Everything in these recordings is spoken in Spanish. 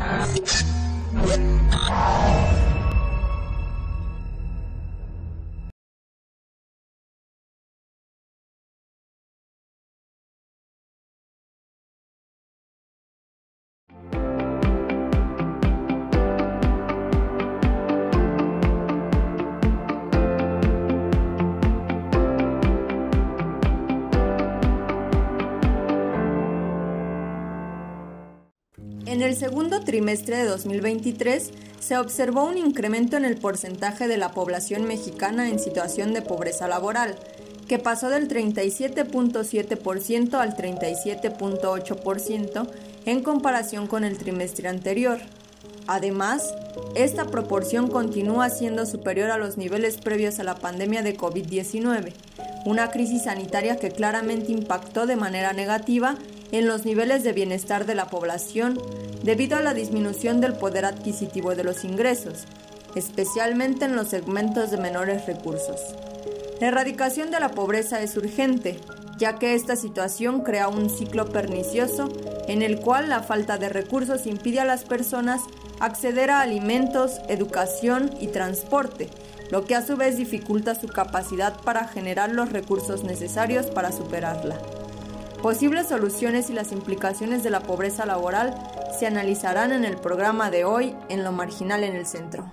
Thank you. el segundo trimestre de 2023 se observó un incremento en el porcentaje de la población mexicana en situación de pobreza laboral, que pasó del 37.7% al 37.8% en comparación con el trimestre anterior. Además, esta proporción continúa siendo superior a los niveles previos a la pandemia de COVID-19, una crisis sanitaria que claramente impactó de manera negativa en los niveles de bienestar de la población, debido a la disminución del poder adquisitivo de los ingresos, especialmente en los segmentos de menores recursos. La erradicación de la pobreza es urgente, ya que esta situación crea un ciclo pernicioso en el cual la falta de recursos impide a las personas acceder a alimentos, educación y transporte, lo que a su vez dificulta su capacidad para generar los recursos necesarios para superarla. Posibles soluciones y las implicaciones de la pobreza laboral se analizarán en el programa de hoy en Lo Marginal en el Centro.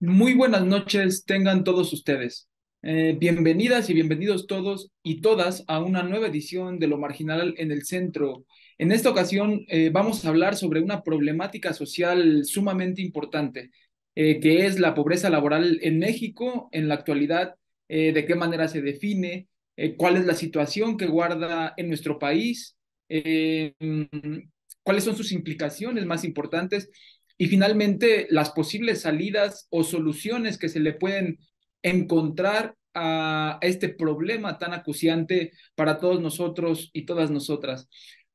Muy buenas noches tengan todos ustedes. Eh, bienvenidas y bienvenidos todos y todas a una nueva edición de Lo Marginal en el Centro. En esta ocasión eh, vamos a hablar sobre una problemática social sumamente importante, eh, que es la pobreza laboral en México en la actualidad, de qué manera se define, cuál es la situación que guarda en nuestro país, cuáles son sus implicaciones más importantes y finalmente las posibles salidas o soluciones que se le pueden encontrar a este problema tan acuciante para todos nosotros y todas nosotras.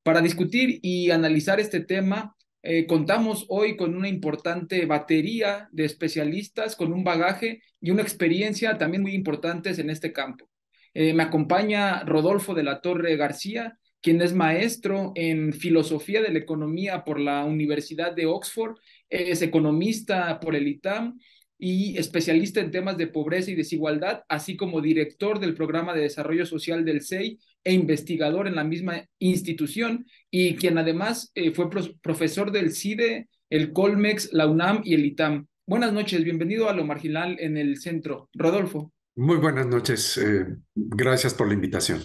Para discutir y analizar este tema, eh, contamos hoy con una importante batería de especialistas, con un bagaje y una experiencia también muy importantes en este campo. Eh, me acompaña Rodolfo de la Torre García, quien es maestro en filosofía de la economía por la Universidad de Oxford, es economista por el ITAM y especialista en temas de pobreza y desigualdad, así como director del programa de desarrollo social del SEI e investigador en la misma institución, y quien además eh, fue profesor del CIDE, el Colmex, la UNAM y el ITAM. Buenas noches, bienvenido a Lo Marginal en el Centro. Rodolfo. Muy buenas noches, eh, gracias por la invitación.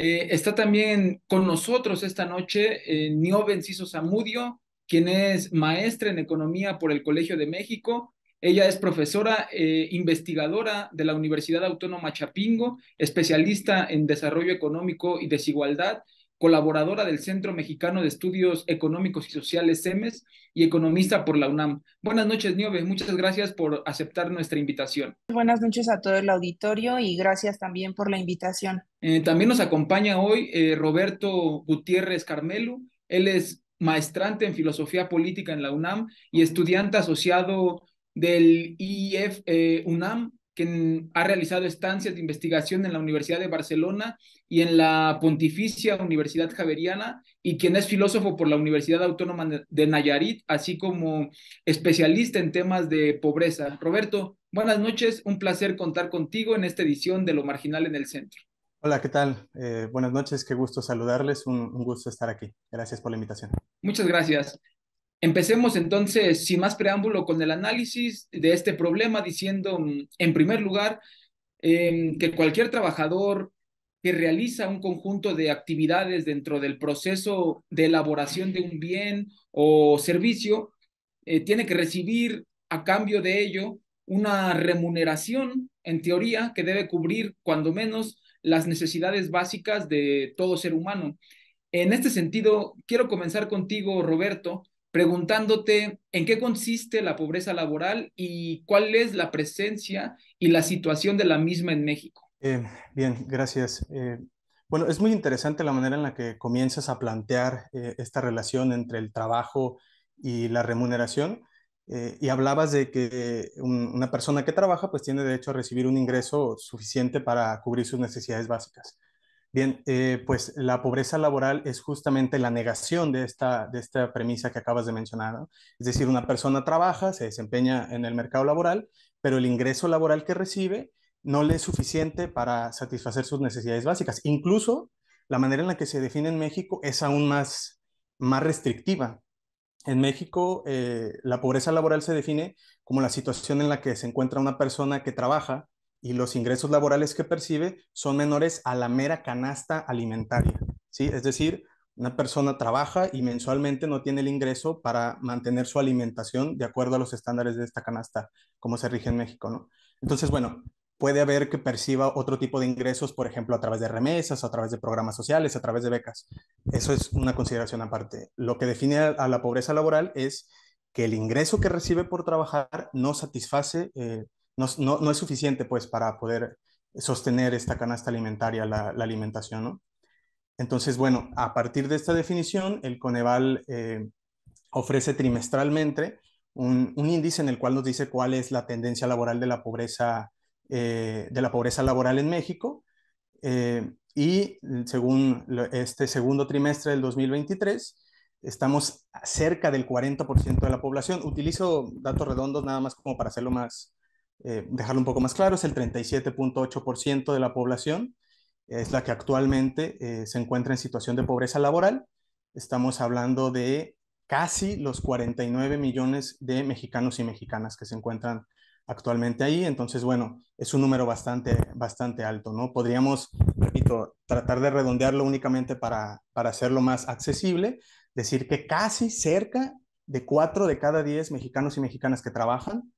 Eh, está también con nosotros esta noche eh, Niobe Zamudio, quien es maestra en economía por el Colegio de México. Ella es profesora eh, investigadora de la Universidad Autónoma Chapingo, especialista en desarrollo económico y desigualdad, colaboradora del Centro Mexicano de Estudios Económicos y Sociales, CEMES, y economista por la UNAM. Buenas noches, Niobe, Muchas gracias por aceptar nuestra invitación. Buenas noches a todo el auditorio y gracias también por la invitación. Eh, también nos acompaña hoy eh, Roberto Gutiérrez Carmelo. Él es maestrante en filosofía política en la UNAM y estudiante asociado del IEF e, UNAM que ha realizado estancias de investigación en la Universidad de Barcelona y en la Pontificia Universidad Javeriana, y quien es filósofo por la Universidad Autónoma de Nayarit, así como especialista en temas de pobreza. Roberto, buenas noches, un placer contar contigo en esta edición de Lo Marginal en el Centro. Hola, ¿qué tal? Eh, buenas noches, qué gusto saludarles, un gusto estar aquí. Gracias por la invitación. Muchas gracias. Empecemos entonces, sin más preámbulo, con el análisis de este problema, diciendo, mm, en primer lugar, em, que cualquier trabajador que realiza un conjunto de actividades dentro del proceso de elaboración de un bien o servicio, eh, tiene que recibir a cambio de ello una remuneración, en teoría, que debe cubrir cuando menos las necesidades básicas de todo ser humano. En este sentido, quiero comenzar contigo, Roberto, preguntándote en qué consiste la pobreza laboral y cuál es la presencia y la situación de la misma en México. Eh, bien, gracias. Eh, bueno, es muy interesante la manera en la que comienzas a plantear eh, esta relación entre el trabajo y la remuneración. y hablabas de que una persona que trabaja pues tiene derecho a recibir un ingreso suficiente para cubrir sus necesidades básicas. Bien, eh, pues la pobreza laboral es justamente la negación de esta, de esta premisa que acabas de mencionar. Es decir, una persona trabaja, se desempeña en el mercado laboral, pero el ingreso laboral que recibe no le es suficiente para satisfacer sus necesidades básicas. Incluso la manera en la que se define en México es aún más, más restrictiva. En México, eh, la pobreza laboral se define como la situación en la que se encuentra una persona que trabaja, y los ingresos laborales que percibe son menores a la mera canasta alimentaria, ¿sí? Es decir, una persona trabaja y mensualmente no tiene el ingreso para mantener su alimentación de acuerdo a los estándares de esta canasta, como se rige en México, ¿no? Entonces, bueno, puede haber que perciba otro tipo de ingresos, por ejemplo, a través de remesas, a través de programas sociales, a través de becas. Eso es una consideración aparte. Lo que define a la pobreza laboral es que el ingreso que recibe por trabajar no satisface eh, no, es suficiente pues para poder sostener esta canasta alimentaria, la, alimentación, ¿no? Entonces, bueno, a partir de esta definición, el Coneval eh, ofrece trimestralmente un, índice en el cual nos dice cuál es la tendencia laboral de la pobreza, eh, de la pobreza laboral en México. Eh, y según este segundo trimestre del 2023, estamos cerca del 40% de la población. Utilizo datos redondos nada más como para hacerlo más, eh, dejarlo un poco más claro, es el 37.8% de la población, es la que actualmente eh, se encuentra en situación de pobreza laboral. Estamos hablando de casi los 49 millones de mexicanos y mexicanas que se encuentran actualmente ahí. Entonces, bueno, es un número bastante, bastante alto, ¿no? Podríamos, repito, tratar de redondearlo únicamente para, para hacerlo más accesible, decir que casi cerca de 4 de cada 10 mexicanos y mexicanas que trabajan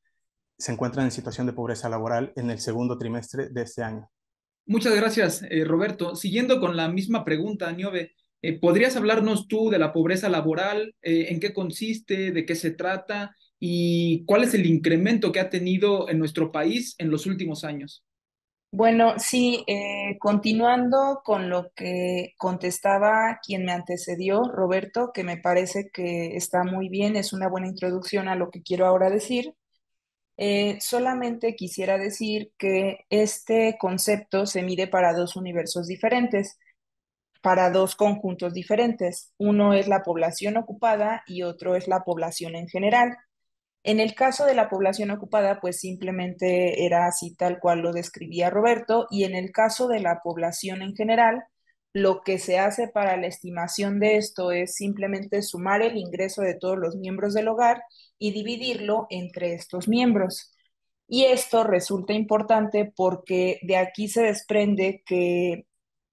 se encuentran en situación de pobreza laboral en el segundo trimestre de este año. Muchas gracias, eh, Roberto. Siguiendo con la misma pregunta, Niobe, eh, ¿podrías hablarnos tú de la pobreza laboral? Eh, ¿En qué consiste? ¿De qué se trata? ¿Y cuál es el incremento que ha tenido en nuestro país en los últimos años? Bueno, sí, continuando con lo que contestaba quien me antecedió, Roberto, que me parece que está muy bien, es una buena introducción a lo que quiero ahora decir. Eh, solamente quisiera decir que este concepto se mide para dos universos diferentes, para dos conjuntos diferentes. Uno es la población ocupada y otro es la población en general. En el caso de la población ocupada, pues simplemente era así tal cual lo describía Roberto, y en el caso de la población en general, lo que se hace para la estimación de esto es simplemente sumar el ingreso de todos los miembros del hogar y dividirlo entre estos miembros. Y esto resulta importante porque de aquí se desprende que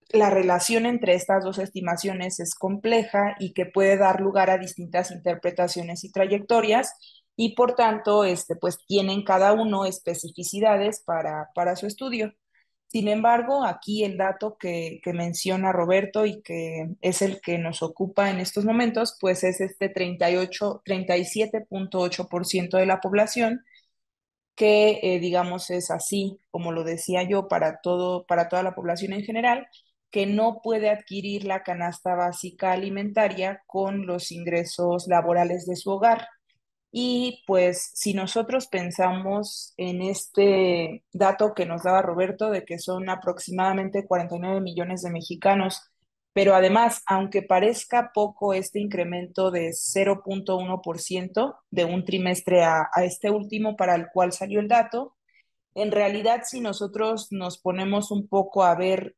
la relación entre estas dos estimaciones es compleja y que puede dar lugar a distintas interpretaciones y trayectorias y por tanto este, pues tienen cada uno especificidades para, para su estudio. Sin embargo, aquí el dato que, menciona Roberto y que es el que nos ocupa en estos momentos, pues es este 38, 37.8% de la población, que eh, digamos es así, como lo decía yo, para, todo, para toda la población en general, que no puede adquirir la canasta básica alimentaria con los ingresos laborales de su hogar. Y pues si nosotros pensamos en este dato que nos daba Roberto de que son aproximadamente 49 millones de mexicanos, pero además, aunque parezca poco este incremento de 0.1% de un trimestre a, a este último para el cual salió el dato, en realidad si nosotros nos ponemos un poco a ver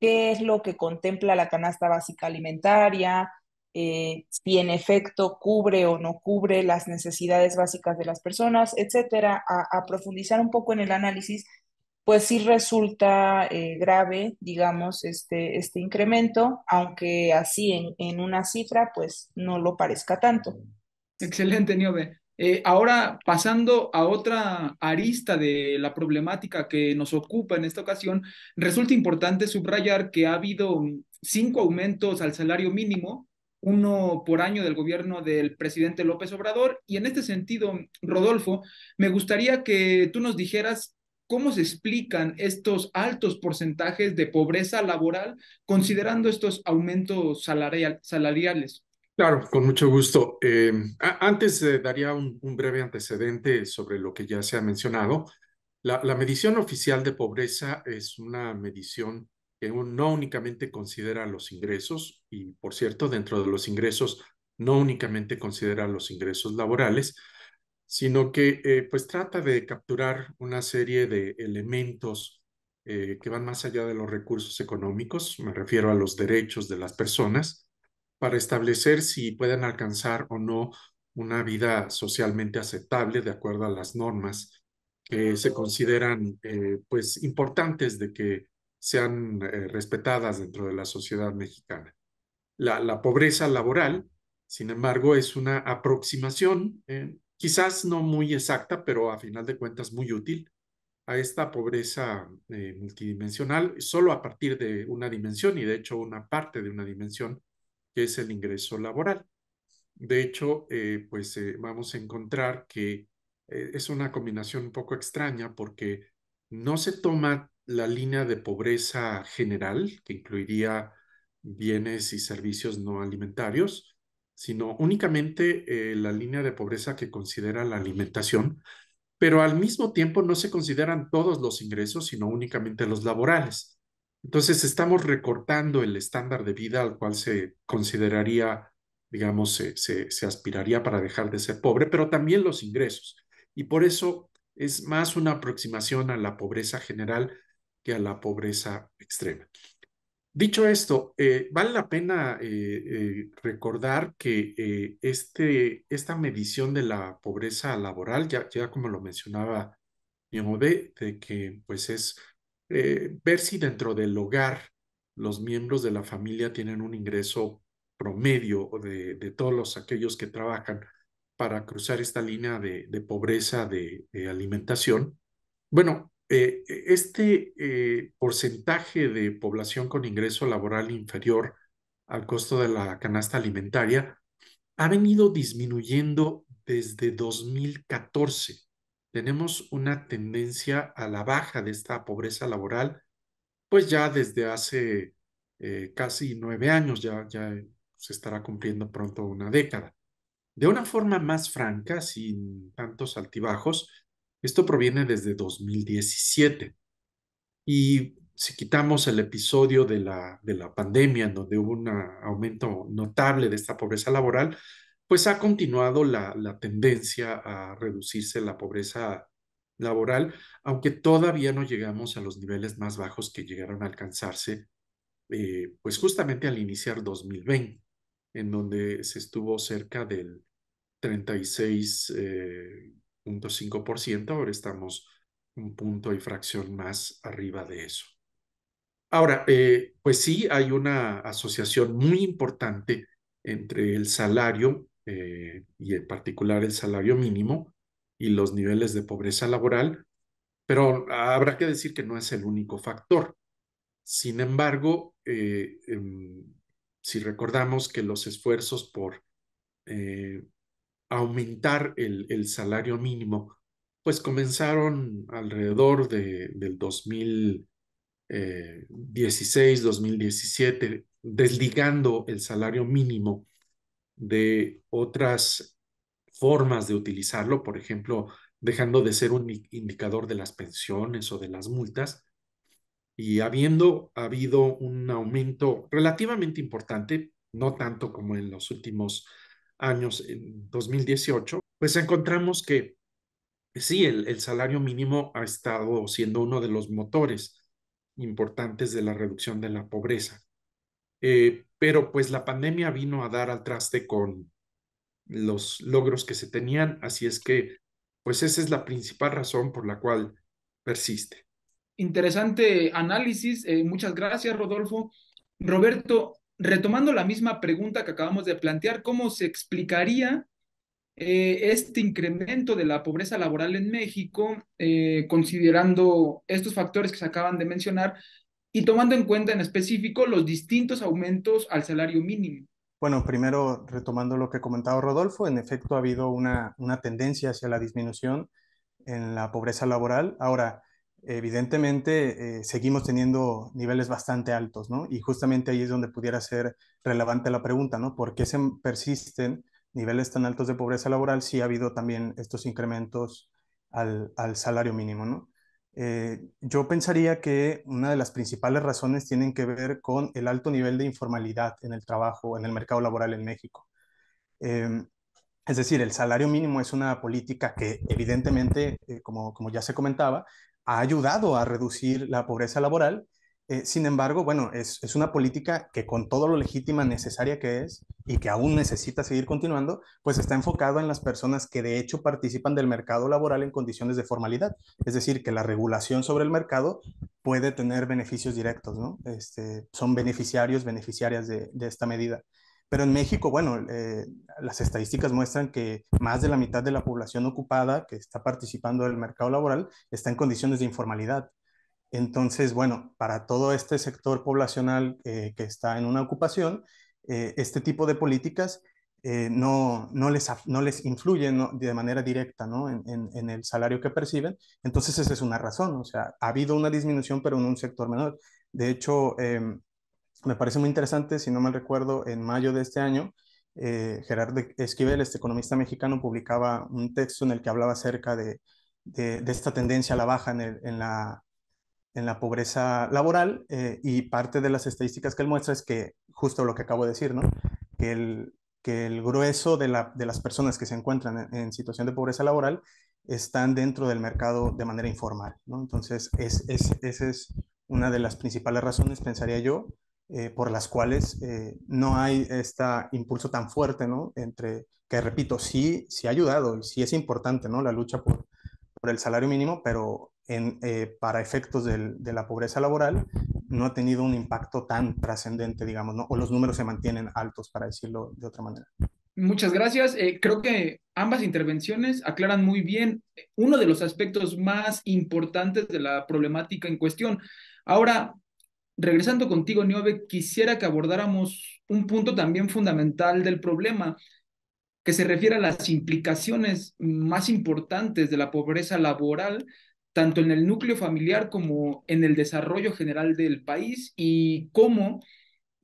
qué es lo que contempla la canasta básica alimentaria, eh, si en efecto cubre o no cubre las necesidades básicas de las personas, etcétera, a, profundizar un poco en el análisis, pues sí resulta eh, grave, digamos, este, este incremento, aunque así en, una cifra, pues no lo parezca tanto. Excelente, Niobe. Eh, ahora pasando a otra arista de la problemática que nos ocupa en esta ocasión, resulta importante subrayar que ha habido cinco aumentos al salario mínimo uno por año del gobierno del presidente López Obrador. Y en este sentido, Rodolfo, me gustaría que tú nos dijeras cómo se explican estos altos porcentajes de pobreza laboral considerando estos aumentos salariales. Claro, con mucho gusto. Eh, antes eh, daría un, breve antecedente sobre lo que ya se ha mencionado. La, la medición oficial de pobreza es una medición que no únicamente considera los ingresos, y por cierto, dentro de los ingresos, no únicamente considera los ingresos laborales, sino que eh, pues trata de capturar una serie de elementos eh, que van más allá de los recursos económicos, me refiero a los derechos de las personas, para establecer si pueden alcanzar o no una vida socialmente aceptable de acuerdo a las normas que se consideran eh, pues importantes de que sean eh, respetadas dentro de la sociedad mexicana. La, pobreza laboral, sin embargo, es una aproximación, eh, quizás no muy exacta, pero a final de cuentas muy útil, a esta pobreza eh, multidimensional, solo a partir de una dimensión y de hecho una parte de una dimensión, que es el ingreso laboral. De hecho, pues vamos a encontrar que es una combinación un poco extraña porque no se toma la línea de pobreza general, que incluiría bienes y servicios no alimentarios, sino únicamente eh, la línea de pobreza que considera la alimentación, pero al mismo tiempo no se consideran todos los ingresos, sino únicamente los laborales. Entonces estamos recortando el estándar de vida al cual se consideraría, digamos, se, se aspiraría para dejar de ser pobre, pero también los ingresos. Y por eso es más una aproximación a la pobreza general a la pobreza extrema. Dicho esto, eh, vale la pena eh, eh, recordar que este, esta medición de la pobreza laboral, ya, como lo mencionaba mi de que pues es ver si dentro del hogar los miembros de la familia tienen un ingreso promedio de, de todos los, aquellos que trabajan para cruzar esta línea de, pobreza de alimentación. Bueno, eh, e-, este eh, porcentaje de población con ingreso laboral inferior al costo de la canasta alimentaria ha venido disminuyendo desde 2014. Tenemos una tendencia a la baja de esta pobreza laboral, pues ya desde hace eh, casi nueve años, ya, ya se estará cumpliendo pronto una década. De una forma más franca, sin tantos altibajos, esto proviene desde 2017. Y si quitamos el episodio de la, de la pandemia, en donde hubo un aumento notable de esta pobreza laboral, pues ha continuado la, la tendencia a reducirse la pobreza laboral, aunque todavía no llegamos a los niveles más bajos que llegaron a alcanzarse, eh, pues justamente al iniciar 2020, en donde se estuvo cerca del 36, 0.5%, ahora estamos un punto y fracción más arriba de eso. Ahora, eh, pues sí, hay una asociación muy importante entre el salario eh, y en particular el salario mínimo y los niveles de pobreza laboral, pero habrá que decir que no es el único factor. Sin embargo, eh, em, si recordamos que los esfuerzos por aumentar el, salario mínimo, pues comenzaron alrededor de, del 2016, 2017, eh, desligando el salario mínimo de otras formas de utilizarlo, por ejemplo, dejando de ser un indicador de las pensiones o de las multas, y habiendo habido un aumento relativamente importante, no tanto como en los últimos años, en 2018, pues encontramos que sí, el, salario mínimo ha estado siendo uno de los motores importantes de la reducción de la pobreza. Eh, pero pues la pandemia vino a dar al traste con los logros que se tenían, así es que pues esa es la principal razón por la cual persiste. Interesante análisis, eh, muchas gracias Rodolfo. Roberto, retomando la misma pregunta que acabamos de plantear, ¿cómo se explicaría eh, este incremento de la pobreza laboral en México, eh, considerando estos factores que se acaban de mencionar y tomando en cuenta en específico los distintos aumentos al salario mínimo? Bueno, primero retomando lo que comentaba Rodolfo, en efecto ha habido una, una tendencia hacia la disminución en la pobreza laboral. Ahora, evidentemente eh, seguimos teniendo niveles bastante altos, ¿no? Y justamente ahí es donde pudiera ser relevante la pregunta, ¿no? ¿Por qué se persisten niveles tan altos de pobreza laboral si ha habido también estos incrementos al, salario mínimo, ¿no? Eh, yo pensaría que una de las principales razones tienen que ver con el alto nivel de informalidad en el trabajo, en el mercado laboral en México. Em, es decir, el salario mínimo es una política que evidentemente, eh, como, como ya se comentaba, ha ayudado a reducir la pobreza laboral. Eh, sin embargo, bueno, es, una política que con todo lo legítima, necesaria que es y que aún necesita seguir continuando, pues está enfocado en las personas que de hecho participan del mercado laboral en condiciones de formalidad. Es decir, que la regulación sobre el mercado puede tener beneficios directos, ¿no? Este, son beneficiarios, beneficiarias de esta medida. Pero en México, bueno, eh, las estadísticas muestran que más de la mitad de la población ocupada que está participando del mercado laboral está en condiciones de informalidad. Entonces, bueno, para todo este sector poblacional eh, que está en una ocupación, eh, este tipo de políticas no, no, les, no les influyen de manera directa ¿no? en, en, en, el salario que perciben. Entonces, esa es una razón. O sea, ha habido una disminución, pero en un sector menor. De hecho, em, me parece muy interesante, si no me recuerdo, en mayo de este año, eh, Gerardo Esquivel, este economista mexicano, publicaba un texto en el que hablaba acerca de, esta tendencia a la baja en, la, pobreza laboral eh, y parte de las estadísticas que él muestra es que, justo lo que acabo de decir, que, el, grueso de, las personas que se encuentran en, situación de pobreza laboral están dentro del mercado de manera informal. Entonces, esa es una de las principales razones, pensaría yo, eh, por las cuales eh, no hay este impulso tan fuerte, ¿no? Entre, que repito, sí, sí ha ayudado y sí es importante, ¿no? La lucha por, por el salario mínimo, pero en, eh, para efectos del, de la pobreza laboral no ha tenido un impacto tan trascendente, digamos, ¿no? O los números se mantienen altos, para decirlo de otra manera. Muchas gracias. creo que ambas intervenciones aclaran muy bien uno de los aspectos más importantes de la problemática en cuestión. Ahora, regresando contigo, Niobe, quisiera que abordáramos un punto también fundamental del problema, que se refiere a las implicaciones más importantes de la pobreza laboral, tanto en el núcleo familiar como en el desarrollo general del país y cómo,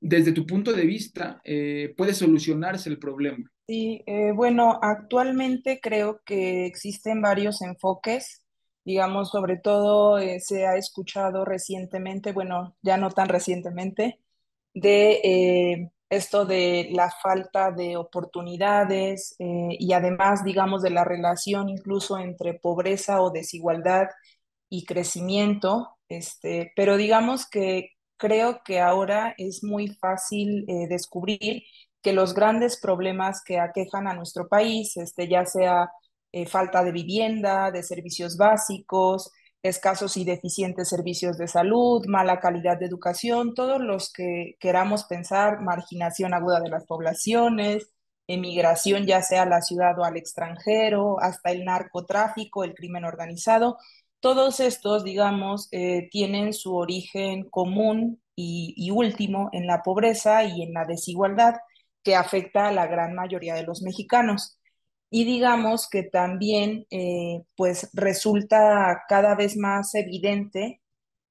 desde tu punto de vista, eh, puede solucionarse el problema. Sí, eh, bueno, actualmente creo que existen varios enfoques digamos, sobre todo eh, se ha escuchado recientemente, bueno, ya no tan recientemente, de eh, esto de la falta de oportunidades eh, y además, digamos, de la relación incluso entre pobreza o desigualdad y crecimiento, este, pero digamos que creo que ahora es muy fácil descubrir que los grandes problemas que aquejan a nuestro país, este, ya sea eh, falta de vivienda, de servicios básicos, escasos y deficientes servicios de salud, mala calidad de educación, todos los que queramos pensar, marginación aguda de las poblaciones, emigración ya sea a la ciudad o al extranjero, hasta el narcotráfico, el crimen organizado, todos estos, digamos, eh, tienen su origen común y último en la pobreza y en la desigualdad que afecta a la gran mayoría de los mexicanos y digamos que también eh, pues resulta cada vez más evidente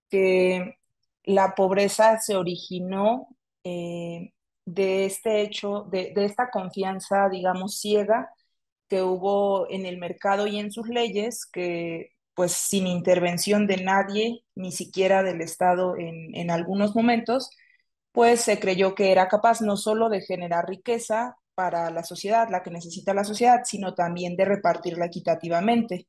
que la pobreza se originó eh, de este hecho, de, esta confianza, digamos, ciega que hubo en el mercado y en sus leyes, que pues sin intervención de nadie, ni siquiera del Estado en, en algunos momentos, pues se creyó que era capaz no solo de generar riqueza, para la sociedad, la que necesita la sociedad, sino también de repartirla equitativamente.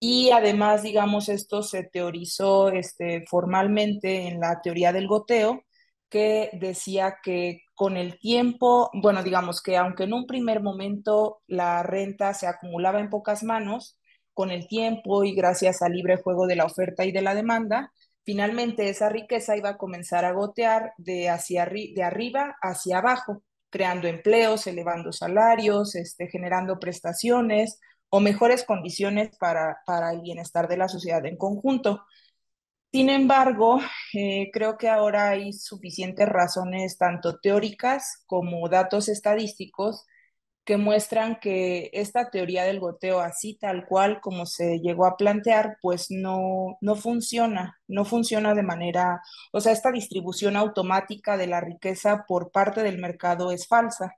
Y además, digamos, esto se teorizó este, formalmente en la teoría del goteo, que decía que con el tiempo, bueno, digamos que aunque en un primer momento la renta se acumulaba en pocas manos, con el tiempo y gracias al libre juego de la oferta y de la demanda, finalmente esa riqueza iba a comenzar a gotear de, hacia de arriba hacia abajo creando empleos, elevando salarios, este, generando prestaciones o mejores condiciones para, el bienestar de la sociedad en conjunto. Sin embargo, eh, creo que ahora hay suficientes razones, tanto teóricas como datos estadísticos, que muestran que esta teoría del goteo así tal cual como se llegó a plantear, pues no, funciona, no funciona de manera, o sea, esta distribución automática de la riqueza por parte del mercado es falsa.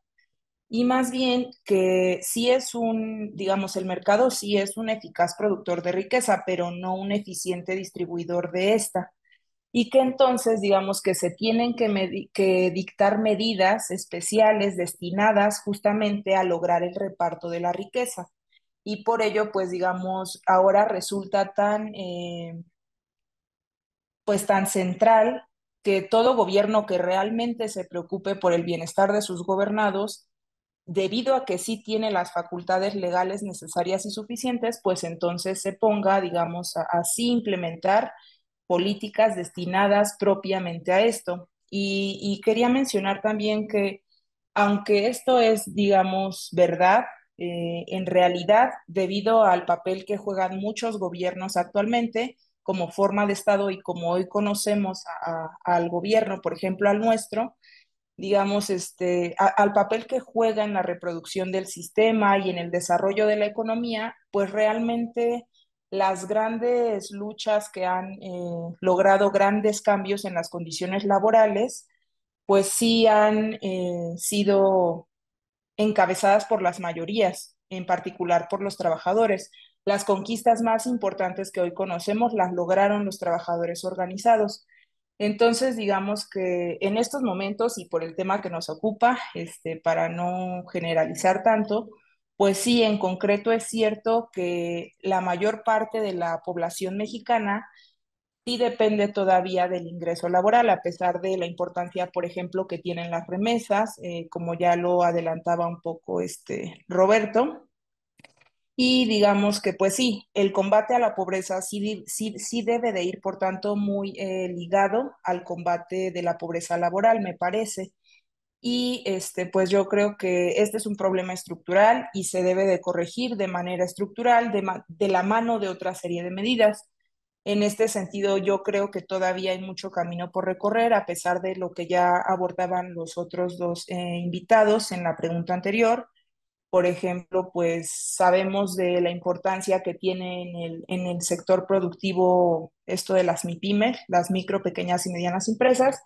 Y más bien que sí es un, digamos, el mercado sí es un eficaz productor de riqueza, pero no un eficiente distribuidor de esta y que entonces digamos que se tienen que, dictar medidas especiales destinadas justamente a lograr el reparto de la riqueza. Y por ello, pues digamos, ahora resulta tan, eh, pues tan central que todo gobierno que realmente se preocupe por el bienestar de sus gobernados, debido a que sí tiene las facultades legales necesarias y suficientes, pues entonces se ponga, digamos, así a implementar políticas destinadas propiamente a esto. Y, quería mencionar también que aunque esto es, digamos, verdad, eh, en realidad, debido al papel que juegan muchos gobiernos actualmente como forma de Estado y como hoy conocemos al gobierno, por ejemplo, al nuestro, digamos, este, al papel que juega en la reproducción del sistema y en el desarrollo de la economía, pues realmente las grandes luchas que han eh, logrado grandes cambios en las condiciones laborales, pues sí han eh, sido encabezadas por las mayorías, en particular por los trabajadores. Las conquistas más importantes que hoy conocemos las lograron los trabajadores organizados. Entonces, digamos que en estos momentos y por el tema que nos ocupa, este, para no generalizar tanto, pues sí, en concreto es cierto que la mayor parte de la población mexicana sí depende todavía del ingreso laboral, a pesar de la importancia, por ejemplo, que tienen las remesas, eh, como ya lo adelantaba un poco este Roberto. Y digamos que pues sí, el combate a la pobreza sí, sí, debe de ir, por tanto, muy eh, ligado al combate de la pobreza laboral, me parece y este, pues yo creo que este es un problema estructural y se debe de corregir de manera estructural, de, la mano de otra serie de medidas. En este sentido, yo creo que todavía hay mucho camino por recorrer, a pesar de lo que ya abordaban los otros dos eh, invitados en la pregunta anterior. Por ejemplo, pues sabemos de la importancia que tiene en el, en el sector productivo esto de las MIPYMES, las micro, pequeñas y medianas empresas,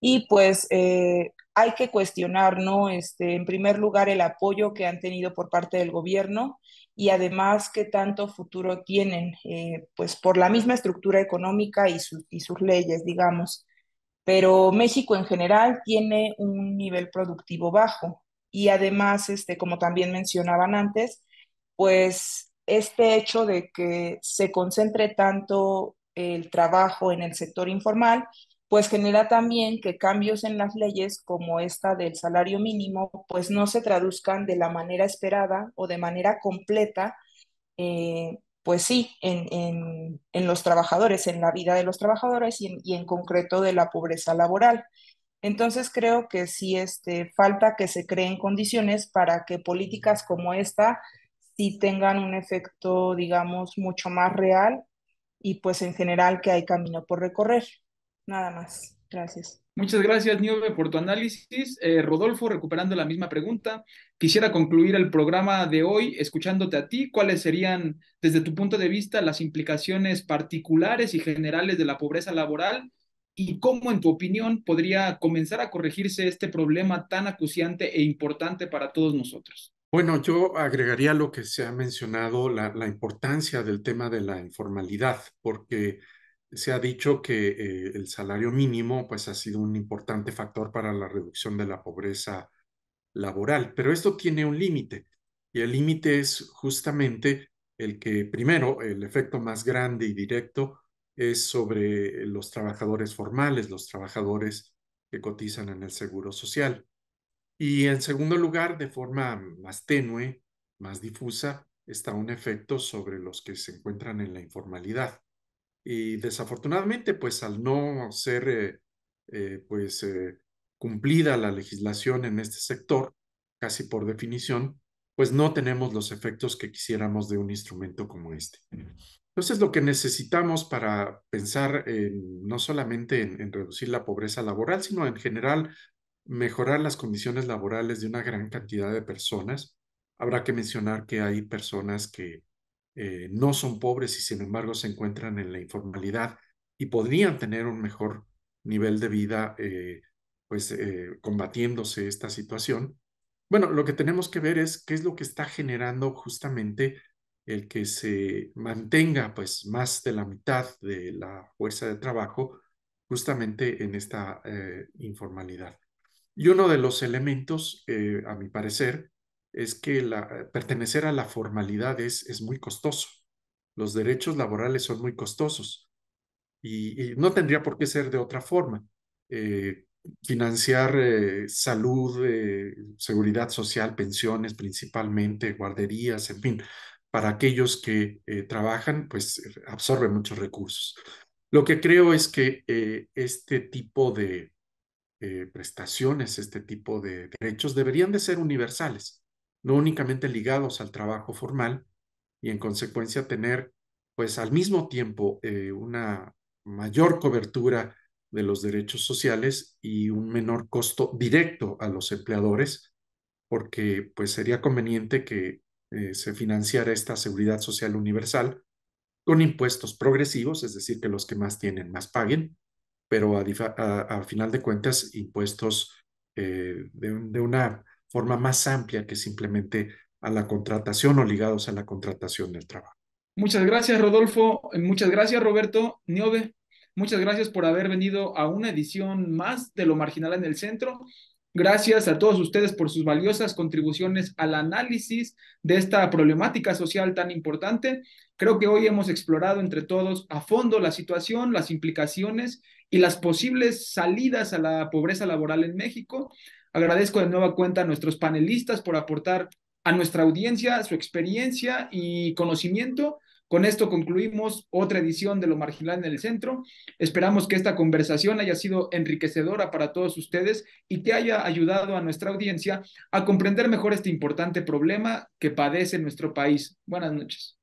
y pues eh, hay que cuestionar, ¿no? Este, en primer lugar, el apoyo que han tenido por parte del gobierno y además qué tanto futuro tienen, eh, pues por la misma estructura económica y, y sus leyes, digamos. Pero México en general tiene un nivel productivo bajo y además, este, como también mencionaban antes, pues este hecho de que se concentre tanto el trabajo en el sector informal pues genera también que cambios en las leyes como esta del salario mínimo, pues no se traduzcan de la manera esperada o de manera completa, eh, pues sí, en, los trabajadores, en la vida de los trabajadores y en, concreto de la pobreza laboral. Entonces creo que sí este, falta que se creen condiciones para que políticas como esta sí tengan un efecto, digamos, mucho más real y pues en general que hay camino por recorrer. Nada más. Gracias. Muchas gracias, Nieve, por tu análisis. Eh, Rodolfo, recuperando la misma pregunta, quisiera concluir el programa de hoy escuchándote a ti. ¿Cuáles serían, desde tu punto de vista, las implicaciones particulares y generales de la pobreza laboral? ¿Y cómo, en tu opinión, podría comenzar a corregirse este problema tan acuciante e importante para todos nosotros? Bueno, yo agregaría lo que se ha mencionado, la, la importancia del tema de la informalidad, porque se ha dicho que eh, el salario mínimo pues, ha sido un importante factor para la reducción de la pobreza laboral, pero esto tiene un límite y el límite es justamente el que primero, el efecto más grande y directo es sobre los trabajadores formales, los trabajadores que cotizan en el Seguro Social. Y en segundo lugar, de forma más tenue, más difusa, está un efecto sobre los que se encuentran en la informalidad y desafortunadamente, pues al no ser eh, eh, pues, eh, cumplida la legislación en este sector, casi por definición, pues no tenemos los efectos que quisiéramos de un instrumento como este. Entonces, lo que necesitamos para pensar no solamente en reducir la pobreza laboral, sino en general mejorar las condiciones laborales de una gran cantidad de personas. Habrá que mencionar que hay personas que eh, no son pobres y sin embargo se encuentran en la informalidad y podrían tener un mejor nivel de vida eh, pues eh, combatiéndose esta situación. Bueno, lo que tenemos que ver es qué es lo que está generando justamente el que se mantenga pues más de la mitad de la fuerza de trabajo justamente en esta informalidad. Y uno de los elementos, a mi parecer, es que pertenecer a la formalidad es, muy costoso. Los derechos laborales son muy costosos y, no tendría por qué ser de otra forma. Eh, financiar eh, salud, eh, seguridad social, pensiones principalmente, guarderías, en fin, para aquellos que trabajan, pues absorbe muchos recursos. Lo que creo es que este tipo de prestaciones, este tipo de derechos deberían de ser universales no únicamente ligados al trabajo formal y en consecuencia tener pues al mismo tiempo eh, una mayor cobertura de los derechos sociales y un menor costo directo a los empleadores, porque pues sería conveniente que eh, se financiara esta seguridad social universal con impuestos progresivos, es decir, que los que más tienen más paguen, pero a, final de cuentas impuestos eh, de, una forma más amplia que simplemente a la contratación o ligados a la contratación del trabajo. Muchas gracias, Rodolfo. Muchas gracias, Roberto Niobe. Muchas gracias por haber venido a una edición más de Lo Marginal en el Centro. Gracias a todos ustedes por sus valiosas contribuciones al análisis de esta problemática social tan importante. Creo que hoy hemos explorado entre todos a fondo la situación, las implicaciones y las posibles salidas a la pobreza laboral en México. Agradezco de nueva cuenta a nuestros panelistas por aportar a nuestra audiencia su experiencia y conocimiento. Con esto concluimos otra edición de Lo Marginal en el Centro. Esperamos que esta conversación haya sido enriquecedora para todos ustedes y que haya ayudado a nuestra audiencia a comprender mejor este importante problema que padece nuestro país. Buenas noches.